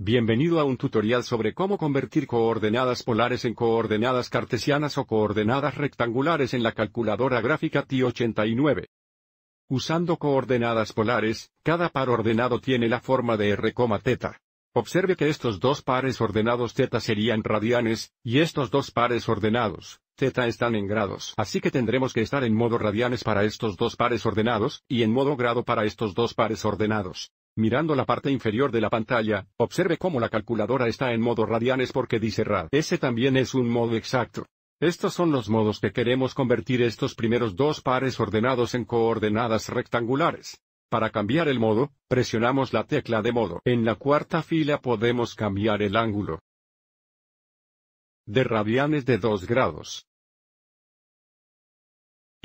Bienvenido a un tutorial sobre cómo convertir coordenadas polares en coordenadas cartesianas o coordenadas rectangulares en la calculadora gráfica TI-89. Usando coordenadas polares, cada par ordenado tiene la forma de R, teta. Observe que estos dos pares ordenados θ serían radianes, y estos dos pares ordenados, θ están en grados. Así que tendremos que estar en modo radianes para estos dos pares ordenados, y en modo grado para estos dos pares ordenados. Mirando la parte inferior de la pantalla, observe cómo la calculadora está en modo radianes porque dice rad. Ese también es un modo exacto. Estos son los modos que queremos convertir estos primeros dos pares ordenados en coordenadas rectangulares. Para cambiar el modo, presionamos la tecla de modo. En la cuarta fila podemos cambiar el ángulo de radianes de 2 grados.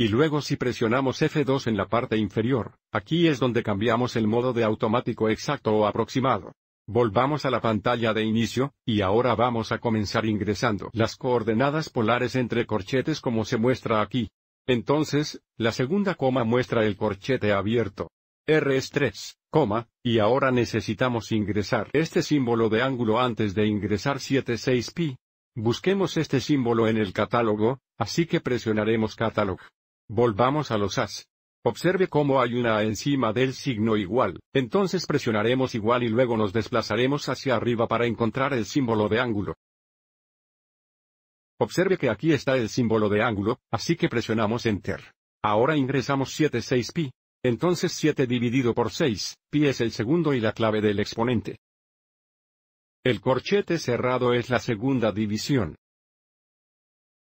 Y luego si presionamos F2 en la parte inferior, aquí es donde cambiamos el modo de automático exacto o aproximado. Volvamos a la pantalla de inicio, y ahora vamos a comenzar ingresando las coordenadas polares entre corchetes como se muestra aquí. Entonces, la segunda coma muestra el corchete abierto. R es 3, coma, y ahora necesitamos ingresar este símbolo de ángulo antes de ingresar 76pi. Busquemos este símbolo en el catálogo, así que presionaremos catálogo. Volvamos a los as. Observe cómo hay una A encima del signo igual, entonces presionaremos igual y luego nos desplazaremos hacia arriba para encontrar el símbolo de ángulo. Observe que aquí está el símbolo de ángulo, así que presionamos Enter. Ahora ingresamos 7 6 pi. Entonces 7 dividido por 6, pi es el segundo y la clave del exponente. El corchete cerrado es la segunda división.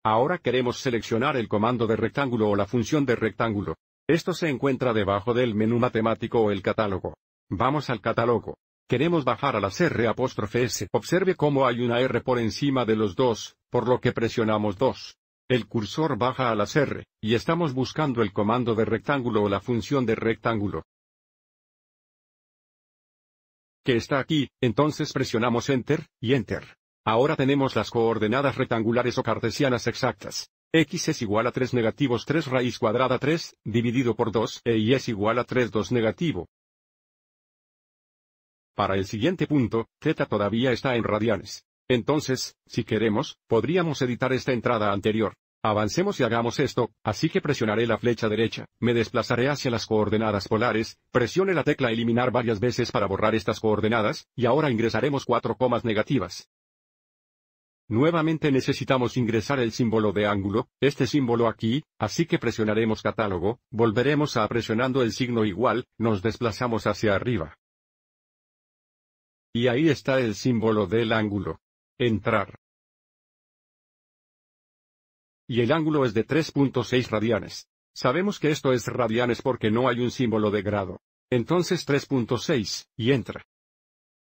Ahora queremos seleccionar el comando de rectángulo o la función de rectángulo. Esto se encuentra debajo del menú matemático o el catálogo. Vamos al catálogo. Queremos bajar a las R apóstrofe S. Observe cómo hay una R por encima de los dos, por lo que presionamos 2. El cursor baja a las R, y estamos buscando el comando de rectángulo o la función de rectángulo. Que está aquí, entonces presionamos Enter, y Enter. Ahora tenemos las coordenadas rectangulares o cartesianas exactas. X es igual a 3 negativos 3 raíz cuadrada 3, dividido por 2, e y es igual a 3 2 negativo. Para el siguiente punto, theta todavía está en radianes. Entonces, si queremos, podríamos editar esta entrada anterior. Avancemos y hagamos esto, así que presionaré la flecha derecha, me desplazaré hacia las coordenadas polares, presione la tecla eliminar varias veces para borrar estas coordenadas, y ahora ingresaremos 4 comas negativas. Nuevamente necesitamos ingresar el símbolo de ángulo, este símbolo aquí, así que presionaremos catálogo, volveremos a presionando el signo igual, nos desplazamos hacia arriba. Y ahí está el símbolo del ángulo. Entrar. Y el ángulo es de 3.6 radianes. Sabemos que esto es radianes porque no hay un símbolo de grado. Entonces 3.6, y entra.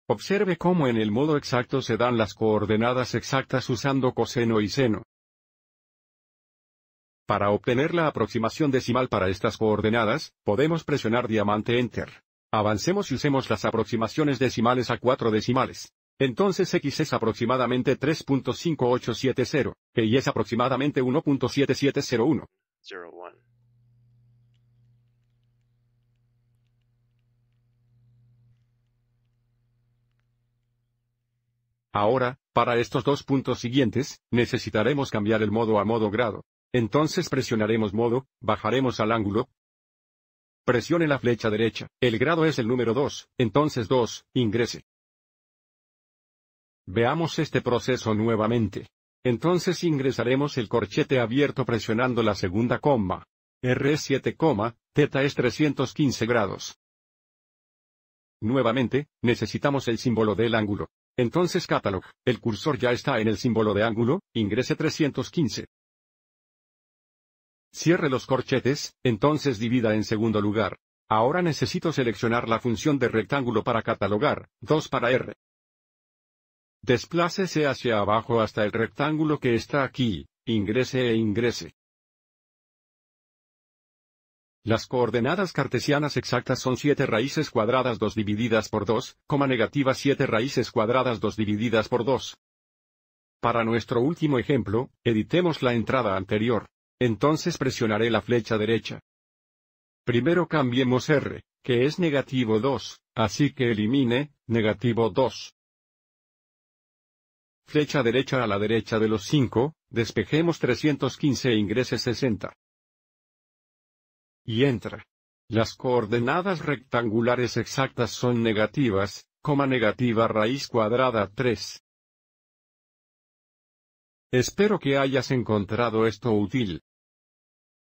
Observe cómo en el modo exacto se dan las coordenadas exactas usando coseno y seno. Para obtener la aproximación decimal para estas coordenadas, podemos presionar diamante Enter. Avancemos y usemos las aproximaciones decimales a cuatro decimales. Entonces x es aproximadamente 3.5870, y es aproximadamente 1.7701. Ahora, para estos dos puntos siguientes, necesitaremos cambiar el modo a modo grado. Entonces presionaremos modo, bajaremos al ángulo. Presione la flecha derecha, el grado es el número 2, entonces 2, ingrese. Veamos este proceso nuevamente. Entonces ingresaremos el corchete abierto presionando la segunda coma. R 7, teta es 315 grados. Nuevamente, necesitamos el símbolo del ángulo. Entonces Catalog, el cursor ya está en el símbolo de ángulo, ingrese 315. Cierre los corchetes, entonces divida en segundo lugar. Ahora necesito seleccionar la función de rectángulo para catalogar, 2 para R. Desplácese hacia abajo hasta el rectángulo que está aquí, ingrese e ingrese. Las coordenadas cartesianas exactas son 7 raíces cuadradas 2 divididas por 2, coma negativa 7 raíces cuadradas 2 divididas por 2. Para nuestro último ejemplo, editemos la entrada anterior. Entonces presionaré la flecha derecha. Primero cambiemos R, que es negativo 2, así que elimine, negativo 2. Flecha derecha a la derecha de los 5, despejemos 315 e ingrese 60 y entra. Las coordenadas rectangulares exactas son negativas, coma negativa raíz cuadrada 3. Espero que hayas encontrado esto útil.